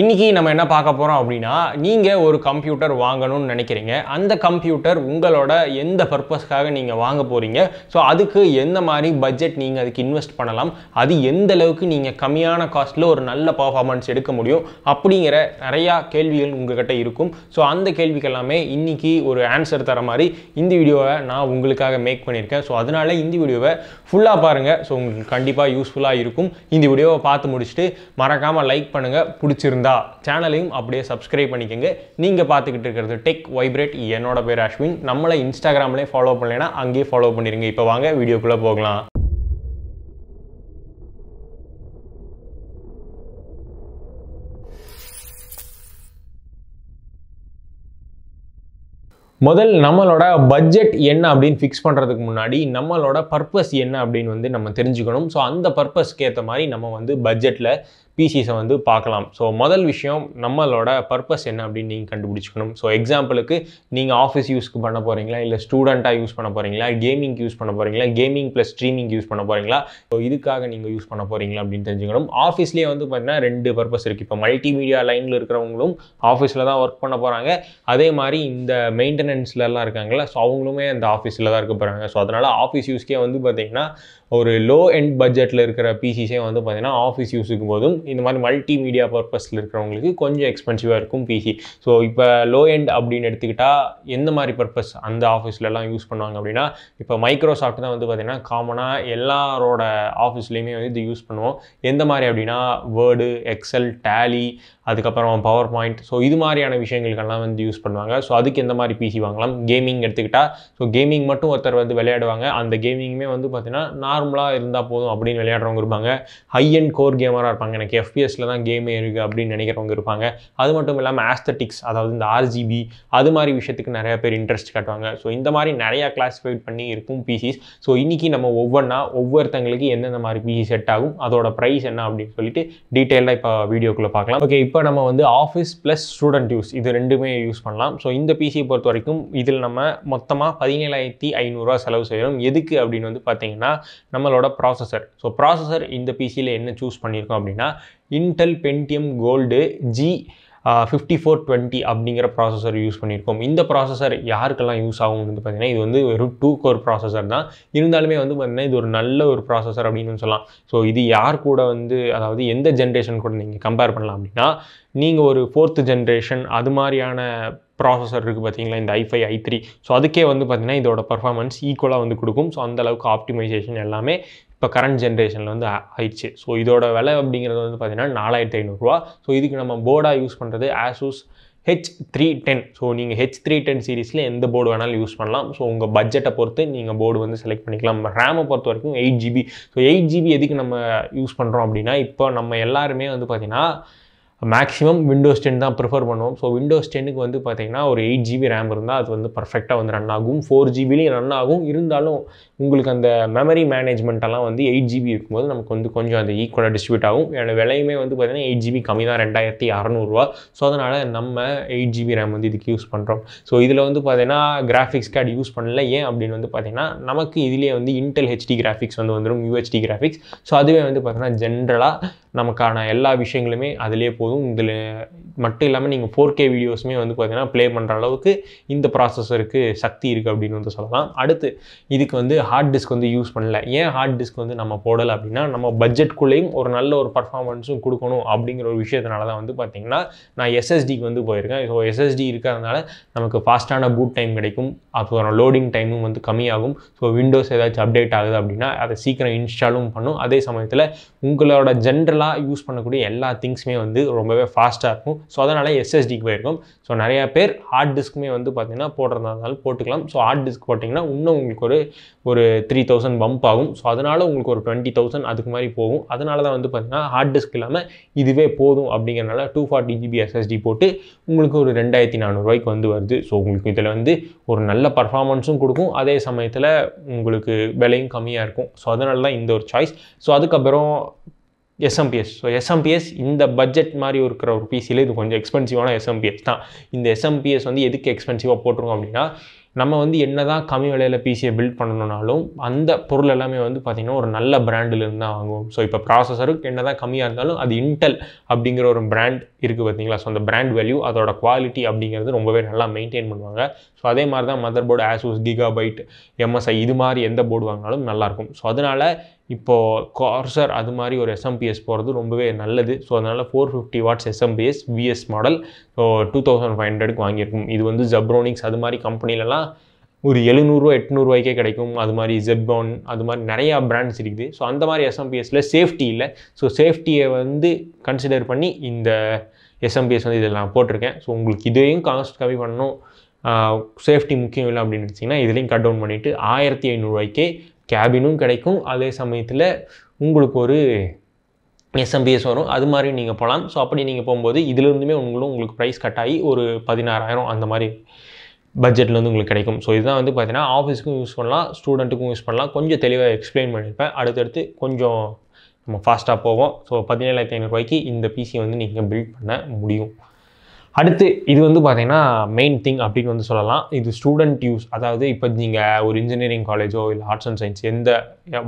இன்றைக்கி நம்ம என்ன பார்க்க போகிறோம் அப்படின்னா நீங்கள் ஒரு கம்ப்யூட்டர் வாங்கணும்னு நினைக்கிறீங்க அந்த கம்ப்யூட்டர் உங்களோட எந்த பர்பஸ்க்காக நீங்கள் வாங்க போகிறீங்க ஸோ அதுக்கு எந்த மாதிரி பட்ஜெட் நீங்கள் அதுக்கு இன்வெஸ்ட் பண்ணலாம் அது எந்த அளவுக்கு நீங்கள் கம்மியான காஸ்ட்டில் ஒரு நல்ல பர்ஃபார்மன்ஸ் எடுக்க முடியும் அப்படிங்கிற நிறையா கேள்விகள் உங்கள்கிட்ட இருக்கும் ஸோ அந்த கேள்விக்கெல்லாமே இன்றைக்கி ஒரு ஆன்சர் தர மாதிரி இந்த வீடியோவை நான் உங்களுக்காக மேக் பண்ணியிருக்கேன் ஸோ அதனால் இந்த வீடியோவை ஃபுல்லாக பாருங்கள் ஸோ உங்களுக்கு கண்டிப்பாக யூஸ்ஃபுல்லாக இருக்கும் இந்த வீடியோவை பார்த்து முடிச்சுட்டு மறக்காமல் லைக் பண்ணுங்கள் பிடிச்சிருந்து பிடிச்சிருந்தா சேனலையும் அப்படியே சப்ஸ்கிரைப் பண்ணிக்கோங்க நீங்கள் பார்த்துக்கிட்டு இருக்கிறது டெக் வைப்ரேட் என்னோட பேர் அஸ்வின் நம்மளை இன்ஸ்டாகிராம்லேயே ஃபாலோ பண்ணலைன்னா அங்கேயே ஃபாலோ பண்ணிடுங்க இப்போ வாங்க வீடியோக்குள்ளே போகலாம் முதல் நம்மளோட பட்ஜெட் என்ன அப்படின்னு ஃபிக்ஸ் பண்ணுறதுக்கு முன்னாடி நம்மளோட பர்பஸ் என்ன அப்படின்னு வந்து நம்ம தெரிஞ்சுக்கணும் ஸோ அந்த பர்பஸ்க்கு ஏற்ற மாதிரி நம்ம வந்து பட்ஜெட்டில் பிசிஎஸை வந்து பார்க்கலாம் ஸோ முதல் விஷயம் நம்மளோட பர்பஸ் என்ன அப்படின்னு நீங்கள் கண்டுபிடிச்சிக்கணும் ஸோ எக்ஸாம்பிளுக்கு நீங்கள் ஆஃபீஸ் யூஸ்க்கு பண்ண போகிறீங்களா இல்லை ஸ்டூடெண்ட்டாக யூஸ் பண்ண போகிறீங்களா கேமிங் யூஸ் பண்ண போகிறீங்களா கேமிங் ப்ளஸ் ஸ்ட்ரீமிங் யூஸ் பண்ண போகிறீங்களா ஸோ இதுக்காக நீங்கள் யூஸ் பண்ண போகிறீங்களா அப்படின்னு தெரிஞ்சுக்கணும் ஆஃபீஸ்லேயே வந்து பார்த்தீங்கன்னா ரெண்டு பர்பஸ் இருக்குது இப்போ மல்டிமீடியா லைனில் இருக்கிறவங்களும் ஆஃபீஸில் தான் ஒர்க் பண்ண போகிறாங்க அதே மாதிரி இந்த மெயின்டெனன்ஸ்லலாம் இருக்காங்களா ஸோ அவங்களுமே அந்த ஆஃபீஸில் தான் இருக்க போகிறாங்க ஸோ அதனால் ஆஃபீஸ் யூஸ்க்கே வந்து பார்த்திங்கன்னா ஒரு லோ எண்ட் பட்ஜெட்டில் இருக்கிற பிசிஸே வந்து பார்த்திங்கன்னா ஆஃபீஸ் யூஸுக்கு போதும் இந்த மாதிரி மல்டி மீடியா பர்பஸில் இருக்கிறவங்களுக்கு கொஞ்சம் எக்ஸ்பென்சிவாக இருக்கும் பிசி ஸோ இப்போ லோ எண்ட் அப்படின்னு எடுத்துக்கிட்டால் எந்த மாதிரி பர்பஸ் அந்த ஆஃபீஸ்லலாம் யூஸ் பண்ணுவாங்க அப்படின்னா இப்போ மைக்ரோசாஃப்ட் தான் வந்து பார்த்திங்கன்னா காமனாக எல்லாரோட ஆஃபீஸ்லேயுமே வந்து இது யூஸ் பண்ணுவோம் எந்த மாதிரி அப்படின்னா வேர்டு எக்ஸல் டேலி அதுக்கப்புறம் பவர் பாயிண்ட் ஸோ இது மாதிரியான விஷயங்களுக்கெல்லாம் வந்து யூஸ் பண்ணுவாங்க ஸோ அதுக்கு எந்த மாதிரி பிசி வாங்கலாம் கேமிங் எடுத்துக்கிட்டால் ஸோ கேமிங் மட்டும் ஒருத்தர் வந்து விளையாடுவாங்க அந்த கேமிங்குமே வந்து பார்த்திங்கன்னா நார்மலாக இருந்தால் போதும் அப்படின்னு விளையாடுறவங்க இருப்பாங்க ஹை அண்ட் கோர் கேமராக இருப்பாங்க எனக்கு எஃபிஎஸ்ல தான் கேமே இருக்குது அப்படின்னு நினைக்கிறவங்க இருப்பாங்க அது மட்டும் இல்லாமல் ஆஸ்தட்டிக்ஸ் அதாவது இந்த ஆர்ஜிபி அது மாதிரி விஷயத்துக்கு நிறையா பேர் இன்ட்ரெஸ்ட் காட்டுவாங்க ஸோ இந்த மாதிரி நிறையா கிளாஸிஃபைட் பண்ணி இருக்கும் பிசிஸ் ஸோ இன்றைக்கி நம்ம ஒவ்வொன்றா ஒவ்வொருத்தங்களுக்கு எந்தெந்த மாதிரி பிசி செட் ஆகும் அதோட ப்ரைஸ் என்ன அப்படின்னு சொல்லிட்டு டீட்டெயிலாக இப்போ வீடியோக்குள்ளே பார்க்கலாம் ஓகே இப்போ நம்ம வந்து ஆஃபீஸ் ப்ளஸ் ஸ்டூடெண்ட் யூஸ் இது ரெண்டுமே யூஸ் பண்ணலாம் ஸோ இந்த பிசியை பொறுத்த வரைக்கும் இதில் நம்ம மொத்தமாக பதினேழாயிரத்தி ஐநூறுரூவா செலவு செய்கிறோம் எதுக்கு அப்படின்னு வந்து பார்த்தீங்கன்னா நம்மளோட ப்ராசஸர் ஸோ ப்ராசஸர் இந்த பிசியில் என்ன சூஸ் பண்ணியிருக்கோம் அப்படின்னா Intel Pentium Gold G fifty four twenty அப்படிங்கிற ப்ராசஸர் யூஸ் பண்ணியிருக்கோம் இந்த ப்ராசஸர் யாருக்கெல்லாம் யூஸ் ஆகும் வந்து பார்த்திங்கன்னா இது வந்து வெறும் டூ கோர் ப்ராசஸர் தான் இருந்தாலுமே வந்து பார்த்திங்கன்னா இது ஒரு நல்ல ஒரு ப்ராசஸர் அப்படின்னு சொல்லலாம் ஸோ இது யார் கூட வந்து அதாவது எந்த ஜென்ரேஷன் கூட நீங்கள் கம்பேர் பண்ணலாம் அப்படின்னா நீங்கள் ஒரு ஃபோர்த்து ஜென்ரேஷன் அது மாதிரியான ப்ராசஸர் இருக்குது பார்த்தீங்களா இந்த ஐஃபை ஐ த்ரீ ஸோ அதுக்கே வந்து பார்த்திங்கன்னா இதோட பர்ஃபார்மன்ஸ் ஈக்குவலாக வந்து கொடுக்கும் ஸோ அந்தளவுக்கு ஆப்டிமைசேஷன் எல்லாமே இப்போ கரண்ட் ஜென்ரேஷனில் வந்து ஆயிடுச்சு ஸோ இதோட விலை அப்படிங்கிறது வந்து பார்த்திங்கன்னா நாலாயிரத்தி ஐநூறுரூவா ஸோ இதுக்கு நம்ம போர்டாக யூஸ் பண்ணுறது Asus H three ten so நீங்கள் ஹெச் த்ரீ டென் சீரீஸில் எந்த போர்டு வேணாலும் யூஸ் பண்ணலாம் ஸோ உங்கள் பட்ஜெட்டை பொறுத்து நீங்கள் போர்டு வந்து செலக்ட் பண்ணிக்கலாம் ரேமை பொறுத்த வரைக்கும் eight GB so eight GB எதுக்கு நம்ம யூஸ் பண்ணுறோம் அப்படின்னா இப்போ நம்ம எல்லாருமே வந்து பார்த்திங்கன்னா மேக்ஸிமம் விண்டோஸ் டென் தான் ப்ரிஃபர் பண்ணுவோம் ஸோ விண்டோஸ் டென்னுக்கு வந்து பார்த்திங்கன்னா ஒரு எயிட் ஜிபி ரேம் இருந்தால் அது வந்து பர்ஃபெக்டாக வந்து ரன் ஆகும் ஃபோர் ஜிபிலையும் ரன் ஆகும் இருந்தாலும் உங்களுக்கு அந்த மெமரி மேனேஜ்மெண்ட்டெல்லாம் வந்து எயிட் ஜிபி இருக்கும்போது நமக்கு வந்து கொஞ்சம் அந்த ஈக்குவலாக டிஸ்ட்ரிபியூட் ஆகும் என்னோட விலையுமே வந்து பார்த்திங்கன்னா எயிட் ஜிபி கம்மி தான் ரெண்டாயிரத்தி அறநூறுவா ஸோ அதனால் நம்ம எயிட் ஜிபி ரேம் வந்து இதுக்கு யூஸ் பண்ணுறோம் ஸோ இதில் வந்து பார்த்திங்கன்னா கிராஃபிக்ஸ் கார்டு யூஸ் பண்ணல ஏன் அப்படின்னு வந்து பார்த்திங்கன்னா நமக்கு இதிலே வந்து இன்டெல் ஹெச்டி கிராஃபிக்ஸ் வந்து வந்துடும் யூஹெச்டி கிராஃபிக்ஸ் ஸோ அதுவே வந்து பார்த்திங்கன்னா ஜென்ரலாக நமக்கான எல்லா விஷயங்களுமே அதிலே போதும் இதில் மட்டும் இல்லாமல் நீங்கள் ஃபோர் கே வீடியோஸுமே வந்து பார்த்திங்கன்னா ப்ளே பண்ணுற அளவுக்கு இந்த ப்ராசஸருக்கு சக்தி இருக்குது அப்படின்னு வந்து சொல்லலாம் அடுத்து இதுக்கு வந்து ஹார்ட் டிஸ்க் வந்து யூஸ் பண்ணல ஏன் ஹார்ட் டிஸ்க் வந்து நம்ம போடலை அப்படின்னா நம்ம பட்ஜெட்குள்ளேயும் ஒரு நல்ல ஒரு பர்ஃபார்மன்ஸும் கொடுக்கணும் அப்படிங்கிற ஒரு விஷயத்தினால தான் வந்து பார்த்திங்கன்னா நான் எஸ்எஸ்டிக்கு வந்து போயிருக்கேன் ஸோ எஸ்எஸ்டி இருக்கிறதுனால நமக்கு ஃபாஸ்ட்டான பூட் டைம் கிடைக்கும் அப்புறம் லோடிங் டைமும் வந்து கம்மியாகும் ஸோ விண்டோஸ் ஏதாச்சும் அப்டேட் ஆகுது அப்படின்னா அதை சீக்கிரம் இன்ஸ்டாலும் பண்ணும் அதே சமயத்தில் உங்களோட ஜென்ரலாக நார்மலாக யூஸ் பண்ணக்கூடிய எல்லா திங்ஸுமே வந்து ரொம்பவே ஃபாஸ்ட்டாக இருக்கும் ஸோ அதனால் எஸ்எஸ்டிக்கு போயிருக்கும் ஸோ நிறையா பேர் ஹார்ட் டிஸ்க்குமே வந்து பார்த்திங்கன்னா போடுறதா இருந்தாலும் போட்டுக்கலாம் ஸோ ஹார்ட் டிஸ்க் போட்டிங்கன்னா இன்னும் உங்களுக்கு ஒரு ஒரு த்ரீ தௌசண்ட் பம்ப் ஆகும் ஸோ அதனால் உங்களுக்கு ஒரு டுவெண்ட்டி தௌசண்ட் அதுக்கு மாதிரி போகும் அதனால தான் வந்து பார்த்திங்கன்னா ஹார்ட் டிஸ்க் இல்லாமல் இதுவே போதும் அப்படிங்கிறனால டூ ஃபார்ட்டி ஜிபி எஸ்எஸ்டி போட்டு உங்களுக்கு ஒரு ரெண்டாயிரத்தி நானூறுரூவாய்க்கு வந்து வருது ஸோ உங்களுக்கு இதில் வந்து ஒரு நல்ல பர்ஃபார்மன்ஸும் கொடுக்கும் அதே சமயத்தில் உங்களுக்கு விலையும் கம்மியாக இருக்கும் ஸோ அதனால தான் இந்த ஒரு சாய்ஸ் ஸோ அதுக்கப்புறம் எஸ்எம்பிஎஸ் ஸோ எஸ்எம்பிஎஸ் இந்த பட்ஜெட் மாதிரி இருக்கிற ஒரு பிசியில் இது கொஞ்சம் எக்ஸ்பென்சிவான எஸ்எம்பிஎஸ் தான் இந்த எஸ்எம்பிஎஸ் வந்து எதுக்கு எக்ஸ்பென்சிவாக போட்டிருக்கோம் அப்படின்னா நம்ம வந்து என்ன தான் கம்மி விலையில் பிசியை பில்ட் பண்ணணுனாலும் அந்த பொருள் எல்லாமே வந்து பார்த்திங்கன்னா ஒரு நல்ல பிராண்டிலிருந்து தான் வாங்குவோம் ஸோ இப்போ ப்ராசஸருக்கு என்ன தான் கம்மியாக இருந்தாலும் அது இன்டெல் அப்படிங்கிற ஒரு பிராண்ட் இருக்குது பார்த்தீங்களா ஸோ அந்த பிராண்ட் வேல்யூ அதோட குவாலிட்டி அப்படிங்கிறது ரொம்பவே நல்லா மெயின்டைன் பண்ணுவாங்க ஸோ அதே மாதிரி தான் motherboard Asus Gigabyte MSI இது மாதிரி எந்த போர்டு வாங்கினாலும் நல்லாயிருக்கும் ஸோ அதனால் இப்போது கார்சர் அது மாதிரி ஒரு எஸ்எம்பிஎஸ் போகிறது ரொம்பவே நல்லது ஸோ அதனால் four fifty watts SMPS VS model so two thousand five ஹண்ட்ரடுக்கு வாங்கியிருக்கும் இது வந்து ஜப்ரோனிக்ஸ் அது மாதிரி கம்பெனிலலாம் ஒரு எழுநூறுவா எட்நூறுவாய்க்கே கிடைக்கும் அது மாதிரி ஜெப்பான் அது மாதிரி நிறையா பிராண்ட்ஸ் இருக்குது ஸோ அந்த மாதிரி எஸ்எம்பிஎஸில் சேஃப்டி இல்லை ஸோ சேஃப்டியை வந்து கன்சிடர் பண்ணி இந்த எஸ்எம்பிஎஸ் வந்து இதில் நான் போட்டிருக்கேன் ஸோ உங்களுக்கு இதையும் காஸ்ட் கம்மி பண்ணணும் சேஃப்டி முக்கியம் இல்லை அப்படின்னு நினச்சிங்கன்னா இதுலேயும் கட் டவுன் பண்ணிவிட்டு ஆயிரத்தி ஐநூறுரூவாய்க்கே கேபினும் கிடைக்கும் அதே சமயத்தில் உங்களுக்கு ஒரு எஸ்எம்பிஎஸ் வரும் அது மாதிரி நீங்கள் போகலாம் ஸோ அப்படி நீங்கள் போகும்போது இதுலேருந்துமே உங்களும் உங்களுக்கு ப்ரைஸ் கட் ஆகி ஒரு பதினாறாயிரம் அந்த மாதிரி பட்ஜெட்லேருந்து உங்களுக்கு கிடைக்கும் ஸோ இதுதான் வந்து பார்த்தீங்கன்னா ஆஃபீஸுக்கும் யூஸ் பண்ணலாம் ஸ்டூடெண்ட்டுக்கும் யூஸ் பண்ணலாம் கொஞ்சம் தெளிவாக எக்ஸ்பிளைன் பண்ணியிருப்பேன் அடுத்தடுத்து கொஞ்சம் நம்ம ஃபாஸ்ட்டாக போவோம் ஸோ பதினேழாயிரத்தி ஐநூறுரூவாய்க்கு இந்த பிசி வந்து நீங்கள் பில்ட் பண்ண முடியும் அடுத்து இது வந்து பார்த்திங்கன்னா மெயின் திங் அப்படின்னு வந்து சொல்லலாம் இது ஸ்டூடெண்ட் யூஸ் அதாவது இப்போ நீங்கள் ஒரு இன்ஜினியரிங் காலேஜோ இல்லை ஆர்ட்ஸ் அண்ட் சயின்ஸ் எந்த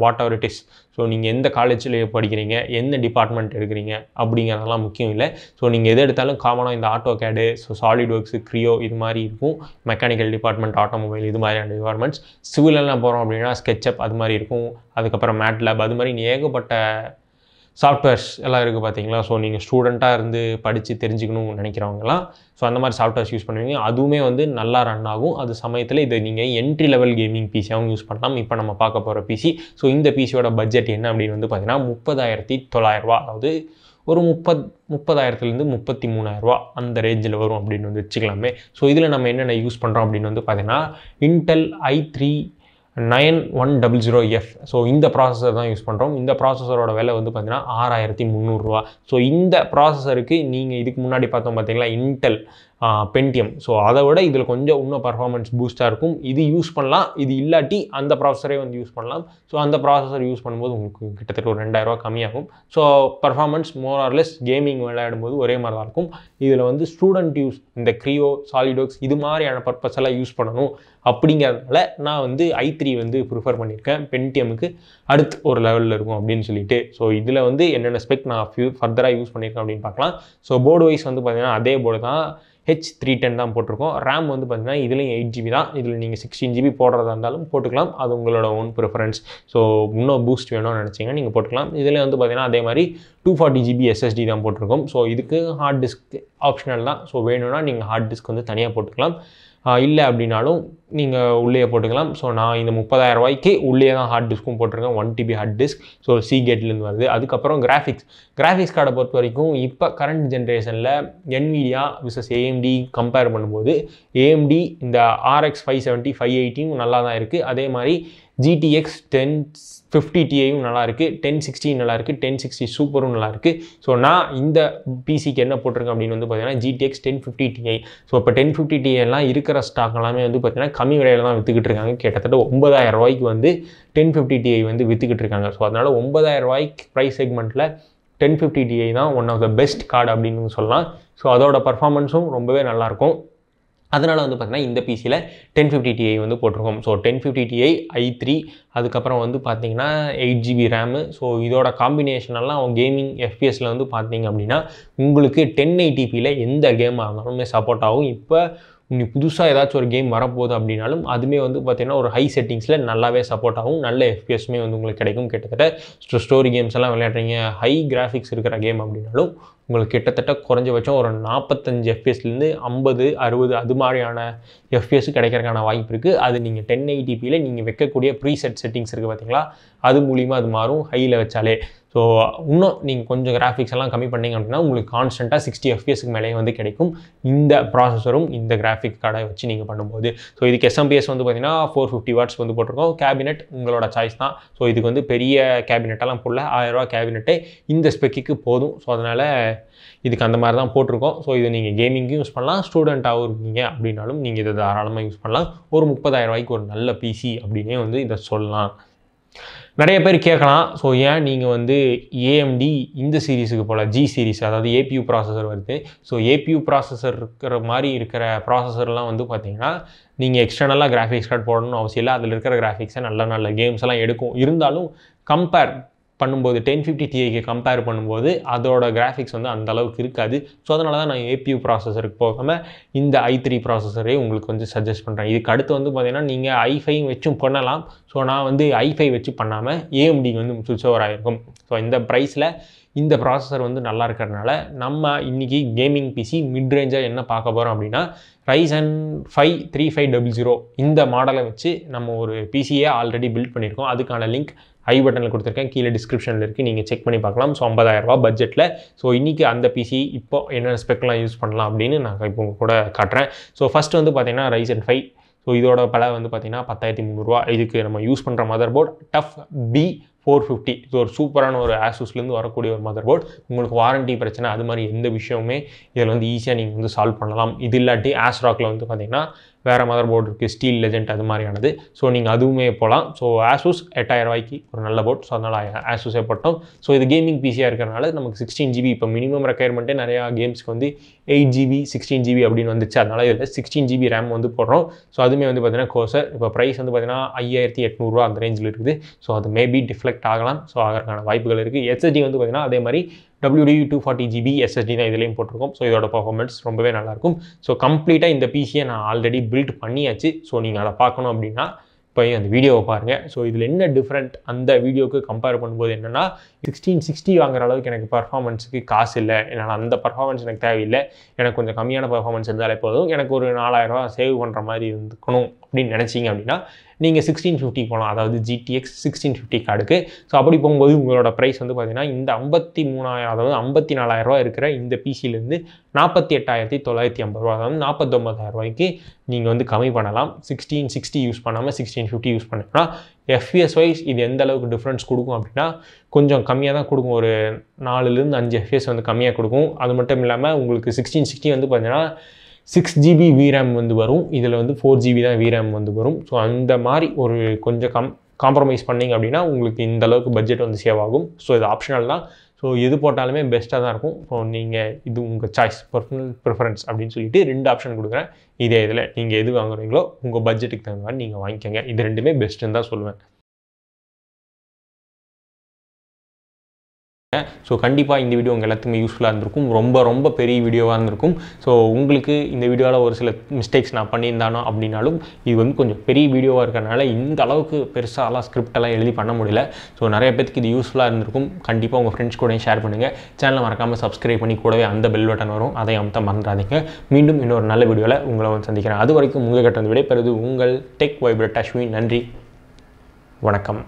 whatever it is so நீங்கள் எந்த காலேஜில் படிக்கிறீங்க எந்த டிபார்ட்மெண்ட் எடுக்கிறீங்க அப்படிங்கிறதெல்லாம் முக்கியம் இல்லை ஸோ நீங்கள் எது எடுத்தாலும் காமனாக இந்த ஆட்டோ கேடு ஸோ சாலிட் ஒர்க்ஸு க்ரியோ இது மாதிரி இருக்கும் மெக்கானிக்கல் டிபார்ட்மெண்ட் ஆட்டோமொபைல் இது மாதிரியான டிபார்ட்மெண்ட்ஸ் சிவிலெல்லாம் போகிறோம் அப்படின்னா ஸ்கெட்சப் அது மாதிரி இருக்கும் அதுக்கப்புறம் மேட் அது மாதிரி ஏகப்பட்ட சாஃப்ட்வேர்ஸ் எல்லாம் இருக்குது பார்த்தீங்களா ஸோ நீங்கள் ஸ்டூடெண்ட்டாக இருந்து படித்து தெரிஞ்சுக்கணும்னு நினைக்கிறவங்களாம் ஸோ அந்த மாதிரி சாஃப்ட்வேர்ஸ் யூஸ் பண்ணுவீங்க அதுவுமே வந்து நல்லா ரன் ஆகும் அது சமயத்தில் இதை நீங்கள் என்ட்ரி லெவல் கேமிங் பிசியாகவும் யூஸ் பண்ணலாம் இப்போ நம்ம பார்க்க போகிற பிசி ஸோ இந்த பிசியோட பட்ஜெட் என்ன அப்படின்னு வந்து பார்த்தீங்கன்னா முப்பதாயிரத்தி தொள்ளாயிரரூபா அதாவது ஒரு முப்பத் முப்பதாயிரத்துலேருந்து முப்பத்தி மூணாயிரரூபா அந்த ரேஞ்சில் வரும் அப்படின்னு வந்து வச்சுக்கலாமே ஸோ இதில் நம்ம என்னென்ன யூஸ் பண்ணுறோம் அப்படின்னு வந்து பார்த்தீங்கன்னா Intel I three nine one double zero F so இந்த ப்ராசஸர் தான் யூஸ் பண்ணுறோம் இந்த ப்ராசஸரோட விலை வந்து பார்த்தீங்கன்னா ஆறாயிரத்தி முந்நூறுரூவா ஸோ இந்த ப்ராசஸருக்கு நீங்கள் இதுக்கு முன்னாடி பார்த்தோம் பார்த்தீங்களா இன்டெல் பென்டியம் ஸோ அதை விட இதில் கொஞ்சம் இன்னும் பர்ஃபார்மன்ஸ் பூஸ்ட்டாக இருக்கும் இது யூஸ் பண்ணலாம் இது இல்லாட்டி அந்த ப்ராசஸரே வந்து யூஸ் பண்ணலாம் ஸோ அந்த ப்ராசஸர் யூஸ் பண்ணும்போது உங்களுக்கு கிட்டத்தட்ட ஒரு ரெண்டாயிரரூவா கம்மியாகும் so performance more or less gaming விளையாடும் போது ஒரே மாதிரி தான் இருக்கும் இதில் வந்து ஸ்டூடெண்ட் யூஸ் இந்த க்ரியோ சாலிடோக்ஸ் இது மாதிரியான பர்பஸ் எல்லாம் யூஸ் பண்ணணும் அப்படிங்கிறதுனால நான் வந்து ஐ த்ரீ வந்து ப்ரிஃபர் பண்ணியிருக்கேன் பென்டிஎம்க்கு அடுத்து ஒரு லெவலில் இருக்கும் அப்படின்னு சொல்லிட்டு ஸோ இதில் வந்து என்னென்ன ஸ்பெக் நான் ஃபியூ ஃபர்தராக யூஸ் பண்ணியிருக்கேன் அப்படின்னு பார்க்கலாம் ஸோ போர்டு வைஸ் வந்து பார்த்திங்கன்னா அதே போர்டு தான் ஹெச் த்ரீ டென் தான் போட்டிருக்கோம் ரேம் வந்து பார்த்தீங்கன்னா இதுலேயும் எயிட் ஜிபி தான் இதில் நீங்கள் சிக்ஸ்டீன் ஜிபி போடுறதா இருந்தாலும் போட்டுக்கலாம் அது உங்களோட ஓன் ப்ரிஃபரன்ஸ் ஸோ இன்னும் பூஸ்ட் வேணும்னு நினச்சிங்கன்னா நீங்கள் போட்டுக்கலாம் இதில் வந்து பார்த்தீங்கன்னா அதே மாதிரி டூ ஃபார்ட்டி ஜிபி எஸ்எஸ்டி தான் போட்டிருக்கோம் ஸோ இதுக்கு ஹார்ட் டிஸ்க் ஆப்ஷனல் தான் ஸோ வேணும்னா நீங்கள் ஹார்ட் டிஸ்க் வந்து தனியாக போட்டுக்கலாம் இல்லை அப்படின்னாலும் நீங்கள் உள்ளே போட்டுக்கலாம் ஸோ நான் இந்த முப்பதாயிரம் ரூபாய்க்கு உள்ளே தான் ஹார்ட் டிஸ்க்கும் போட்டிருக்கேன் one TB hard disk so C கேட்லேருந்து வருது அதுக்கப்புறம் கிராஃபிக்ஸ் கிராஃபிக்ஸ் கார்டை பொறுத்த வரைக்கும் இப்போ கரண்ட் ஜென்ரேஷனில் என்விடியா விசஸ் ஏஎம்டி கம்பேர் பண்ணும்போது ஏஎம்டி இந்த ஆர்எக்ஸ் ஃபைவ் செவன்ட்டி ஃபைவ் எயிட்டியும் நல்லா தான் இருக்குது அதே மாதிரி ஜிடிஎக்ஸ் டென் ஃபிஃப்டி டிஐயும் நல்லாயிருக்கு டென் சிக்ஸ்டியும் நல்லாயிருக்கு டென் சிக்ஸ்டி சூப்பரும் நல்லாயிருக்கு ஸோ நான் இந்த பிசிக்கு என்ன போட்டிருக்கேன் அப்படின்னு வந்து பார்த்தீங்கன்னா GTX ten fifty Ti so இப்போ டென் ஃபிஃப்டி டிஐலாம் இருக்கிற ஸ்டாக் எல்லாமே வந்து பார்த்தீங்கன்னா கம்மி விலையில் தான் விற்றுக்கிட்டு இருக்காங்க கிட்டத்தட்ட ஒன்பதாயிரம் ரூபாய்க்கு வந்து டென் ஃபிஃப்டி டிஐ வந்து விற்றுக்கிட்டு இருக்காங்க ஸோ அதனால் ஒன்பதாயிரம் ரூபாய்க்கு ப்ரைஸ் செக்மெண்ட்டில் டென் ஃபிஃப்டி டிஐ தான் one of the best card அப்படின்னு சொல்லலாம் ஸோ அதோட பர்ஃபார்மன்ஸும் ரொம்பவே நல்லாயிருக்கும் அதனால் வந்து பார்த்திங்கன்னா இந்த பிசியில் டென் ஃபிஃப்டி டிஐ வந்து போட்டிருக்கோம் so ten fifty Ti I three அதுக்கப்புறம் வந்து பார்த்திங்கன்னா எயிட் ஜிபி ரேமு ஸோ இதோட காம்பினேஷனெல்லாம் அவங்க கேமிங் எஃபிஎஸில் வந்து பார்த்திங்க அப்படின்னா உங்களுக்கு டென் பியில் எந்த கேமாக இருந்தாலுமே சப்போர்ட் ஆகும் இப்போ நீ புதுசாக ஏதாச்சும் ஒரு கேம் வரப்போகுது அப்படின்னாலும் அதுவுமே வந்து பார்த்திங்கன்னா ஒரு ஹை செட்டிங்ஸில் நல்லாவே சப்போர்ட் ஆகும் நல்ல எஃபிஎஸ்மே வந்து உங்களுக்கு கிடைக்கும் கிட்டத்தட்ட ஸ்டோரி கேம்ஸ் எல்லாம் விளையாடுறீங்க ஹை கிராஃபிக்ஸ் இருக்கிற கேம் அப்படின்னாலும் உங்களுக்கு கிட்டத்தட்ட குறைஞ்சபட்சம் ஒரு நாற்பத்தஞ்சு எஃபிஎஸ்லேருந்து ஐம்பது அறுபது அது மாதிரியான எஃபிஎஸ் கிடைக்கிறதுக்கான வாய்ப்பு இருக்குது அது நீங்கள் டென் எயிட்டிபியில் நீங்கள் வைக்கக்கூடிய ப்ரீ செட் செட்டிங்ஸ் இருக்குது பார்த்தீங்களா அது மூலிமா அது மாறும் ஹையில் வச்சாலே ஸோ இன்னும் நீங்கள் கொஞ்சம் கிராஃபிக்ஸ் எல்லாம் கம்மி பண்ணிங்க அப்படின்னா உங்களுக்கு கான்ஸ்டண்ட்டாக சிக்ஸ்டி எஃபிஎஸ்க்கு மேலேயே வந்து கிடைக்கும் இந்த ப்ராசஸரும் இந்த கிராஃபிக் கார்டை வச்சு நீங்கள் பண்ணும்போது ஸோ இதுக்கு எஸ்எம்பிஎஸ் வந்து பார்த்தீங்கன்னா ஃபோர் ஃபிஃப்டி வாட்ஸ் வந்து போட்டிருக்கோம் கேபினெட் உங்களோட சாய்ஸ் தான் ஸோ இதுக்கு வந்து பெரிய கேபினெட்டெல்லாம் போடல ஆயிரரூவா கேபினெட்டே இந்த ஸ்பெக்கிக்கு போதும் ஸோ அதனால் இதுக்கு அந்த மாதிரி தான் போட்டிருக்கோம் ஸோ இது நீங்கள் கேமிங்க்கும் யூஸ் பண்ணலாம் ஸ்டூடெண்ட்டாகவும் இருக்கீங்க அப்படின்னாலும் நீங்கள் இதை தாராளமாக யூஸ் பண்ணலாம் ஒரு முப்பதாயிரம் ரூபாய்க்கு ஒரு நல்ல பிசி அப்படின்னே வந்து இதை சொல்லலாம் நிறைய பேர் கேட்கலாம் ஸோ ஏன் நீங்கள் வந்து ஏஎம்டி இந்த சீரீஸுக்கு போகல ஜி சீரீஸ் அதாவது ஏபியூ ப்ராசஸர் வருது ஸோ ஏபியூ ப்ராசஸர் இருக்கிற மாதிரி இருக்கிற ப்ராசஸர்லாம் வந்து பார்த்திங்கன்னா நீங்கள் எக்ஸ்டர்னலாக கிராஃபிக்ஸ் கார்டு போடணும்னு அவசியம் இல்லை அதில் இருக்கிற கிராஃபிக்ஸை நல்ல நல்ல கேம்ஸ் எல்லாம் எடுக்கும் இருந்தாலும் கம்பேர் பண்ணும்போது டென் ஃபிஃப்டி டிஐக்கு கம்பேர் பண்ணும்போது அதோட கிராஃபிக்ஸ் வந்து அந்த அளவுக்கு இருக்காது ஸோ அதனால தான் நான் ஏபியூ ப்ராசஸருக்கு போகாமல் இந்த ஐ த்ரீ ப்ராசஸரே உங்களுக்கு வந்து சஜஸ்ட் பண்ணுறேன் இதுக்கு அடுத்து வந்து பார்த்திங்கன்னா நீங்கள் ஐஃபையும் வச்சும் பண்ணலாம் ஸோ நான் வந்து ஐஃபை வச்சு பண்ணாமல் ஏஎம்டி வந்து சுவிட்ச் ஓவர் ஆகிருக்கும் ஸோ இந்த ப்ரைஸில் இந்த ப்ராசஸர் வந்து நல்லா இருக்கிறதுனால நம்ம இன்றைக்கி கேமிங் பிசி மிட் ரேஞ்சாக என்ன பார்க்க போகிறோம் அப்படின்னா Ryzen five three five double zero இந்த மாடலை வச்சு நம்ம ஒரு பிசியே ஆல்ரெடி பில்ட் பண்ணியிருக்கோம் அதுக்கான லிங்க் ஐ பட்டனில் கொடுத்துருக்கேன் கீழே டிஸ்கிரிப்ஷனில் இருக்குது நீங்கள் செக் பண்ணி பார்க்கலாம் ஸோ ஐம்பதாயிரரூபா பட்ஜெட்டில் ஸோ இன்றைக்கி அந்த பிசி இப்போ என்ன ஸ்பெக்லாம் யூஸ் பண்ணலாம் அப்படின்னு நான் இப்போ கூட காட்டுறேன் ஸோ ஃபஸ்ட்டு வந்து பார்த்தீங்கன்னா ரைஸ் அண்ட் ஃபைவ் ஸோ இதோட பல வந்து பார்த்தீங்கன்னா பத்தாயிரத்தி முந்நூறுவா இதுக்கு நம்ம யூஸ் பண்ணுற motherboard TUF B four fifty இது ஒரு சூப்பரான ஒரு ஆசூஸ்லேருந்து வரக்கூடிய ஒரு மதர் போர்ட் உங்களுக்கு வாரண்ட்டி பிரச்சனை அது மாதிரி எந்த விஷயமுமே இதில் வந்து ஈஸியாக நீங்கள் வந்து சால்வ் பண்ணலாம் இது இல்லாட்டி ஆஸ்ராக்கில் வந்து பார்த்தீங்கன்னா வேறு மதர் போர்டு இருக்குது ஸ்டீல் லெஜெண்ட் அது மாதிரியானது ஸோ நீங்கள் அதுவுமே போகலாம் ஸோ ஆசூஸ் எட்டாயிரம் ரூபாய்க்கு ஒரு நல்ல போர்ட் ஸோ அதனால் ஆசூஸே போட்டோம் ஸோ இது கேமிங் பிசியாக இருக்கிறனால நமக்கு சிக்ஸ்டீன் ஜிபி இப்போ மினிமம் ரெக்யர்மெண்ட்டே நிறையா கேம்ஸ்க்கு வந்து எயிட் ஜிபி சிக்ஸ்டீன் ஜிபி அப்படின்னு வந்துச்சு அதனால் இதில் சிக்ஸ்டீன் ஜிபி ரேம் வந்து போடுறோம் ஸோ அதுவுமே வந்து பார்த்தீங்கன்னா கோசர் இப்போ ப்ரைஸ் வந்து பார்த்தீங்கன்னா ஐயாயிரத்தி எட்நூறுரூவா அந்த ரேஞ்சில் இருக்குது ஸோ அது மேபி டிஃப்ளெக்ட் ஆகலாம் ஸோ அதற்கான வாய்ப்புகள் இருக்குது எஸ்எஸ்டி வந்து பார்த்திங்கன்னா அதே மாதிரி WD two forty GB SSD தான் இதுலேயும் போட்டிருக்கோம் ஸோ இதோட பர்ஃபார்மன்ஸ் ரொம்பவே நல்லாயிருக்கும் ஸோ கம்ப்ளீட்டாக இந்த பிசியை நான் ஆல்ரெடி பில்ட் பண்ணியாச்சு ஸோ நீங்கள் அதை பார்க்கணும் அப்படின்னா போய் அந்த வீடியோவை பாருங்கள் ஸோ இதில் என்ன டிஃப்ரெண்ட் அந்த வீடியோவுக்கு கம்பேர் பண்ணும்போது என்னென்னா சிக்ஸ்டீன் சிக்ஸ்டி வாங்குற அளவுக்கு எனக்கு பர்ஃபார்மன்ஸுக்கு காசு இல்லை என்னால் அந்த பர்ஃபார்மன்ஸ் எனக்கு தேவையில்லை எனக்கு கொஞ்சம் கம்மியான பர்ஃபார்மன்ஸ் இருந்தாலே போதும் எனக்கு ஒரு நாலாயிரரூவா சேவ் பண்ணுற மாதிரி இருந்துக்கணும் அப்படின்னு நினச்சிங்க அப்படின்னா நீங்கள் சிக்ஸ்டீன் ஃபிஃப்டி போகலாம் அதாவது ஜிடிஎக்ஸ் சிக்ஸ்டீன் ஃபிஃப்டி கார்டுக்கு ஸோ அப்படி போகும்போது உங்களோட ப்ரைஸ் வந்து பார்த்திங்கன்னா இந்த ஐம்பத்தி மூணாயிரம் அதாவது ஐம்பத்தி நாலாயிரரூவா இருக்கிற இந்த பிசிலேருந்து நாற்பத்தி எட்டாயிரத்தி தொள்ளாயிரத்தி ஐம்பது ரூபா அதாவது நாற்பத்தொம்பதாயிரம் ரூபாய்க்கு நீங்கள் வந்து கம்மி பண்ணலாம் சிக்ஸ்டீன் சிக்ஸ்டி யூஸ் பண்ணாமல் சிக்ஸ்டீன் ஃபிஃப்டி யூஸ் பண்ணிங்கன்னா எஃப்எஸ் வைஸ் இது எந்த அளவுக்கு டிஃப்ரென்ஸ் கொடுக்கும் அப்படின்னா கொஞ்சம் கம்மியாக தான் கொடுக்கும் ஒரு நாலுலேருந்து அஞ்சு எஃப்எஸ் வந்து கம்மியாக கொடுக்கும் அது மட்டும் இல்லாமல் உங்களுக்கு சிக்ஸ்டீன் சிக்ஸ்டி வந்து பார்த்திங்கன்னா சிக்ஸ் ஜிபி விரேம் வந்து வரும் இதில் வந்து ஃபோர் ஜிபி தான் விரேம் வந்து வரும் ஸோ அந்த மாதிரி ஒரு கொஞ்சம் கம் காம்ப்ரமைஸ் பண்ணிங்க அப்படின்னா உங்களுக்கு இந்த அளவுக்கு பட்ஜெட் வந்து சேவ் ஆகும் ஸோ இது ஆப்ஷனல் தான் ஸோ எது போட்டாலுமே பெஸ்ட்டாக தான் இருக்கும் ஸோ நீங்கள் இது உங்கள் சாய்ஸ் பர்சனல் ப்ரிஃபரன்ஸ் அப்படின்னு சொல்லிட்டு ரெண்டு ஆப்ஷன் கொடுக்குறேன் இதே இதில் நீங்கள் எது வாங்குறீங்களோ உங்கள் பட்ஜெட்டுக்கு தகுந்த மாதிரி நீங்கள் வாங்கிக்கோங்க இது ரெண்டுமே பெஸ்ட்டுன்னு தான் சொல்லுவேன் ஸோ கண்டிப்பாக இந்த வீடியோ உங்கள் எல்லாத்துக்குமே யூஸ்ஃபுல்லாக இருந்திருக்கும் ரொம்ப ரொம்ப பெரிய வீடியோவாக இருந்திருக்கும் ஸோ உங்களுக்கு இந்த வீடியோவில் ஒரு சில மிஸ்டேக்ஸ் நான் பண்ணியிருந்தானோ அப்படின்னாலும் இது வந்து கொஞ்சம் பெரிய வீடியோவாக இருக்கிறனால இந்த அளவுக்கு பெருசாலாம் ஸ்கிரிப்டெல்லாம் எழுதி பண்ண முடியல ஸோ நிறைய பேருக்கு இது யூஸ்ஃபுல்லாக இருந்திருக்கும் கண்டிப்பாக உங்கள் ஃப்ரெண்ட்ஸ் கூட ஷேர் பண்ணுங்கள் சேனலை மறக்காமல் சப்ஸ்கிரைப் பண்ணி கூடவே அந்த பெல் பட்டன் வரும் அதை அமுத்த மறந்துடாதீங்க மீண்டும் இன்னொரு நல்ல வீடியோவில் உங்களை வந்து சந்திக்கிறேன் அது வரைக்கும் உங்கள் கட்டணம் விடைபெறுது உங்கள் டெக் வைப்ரட் அஸ்வின் நன்றி வணக்கம்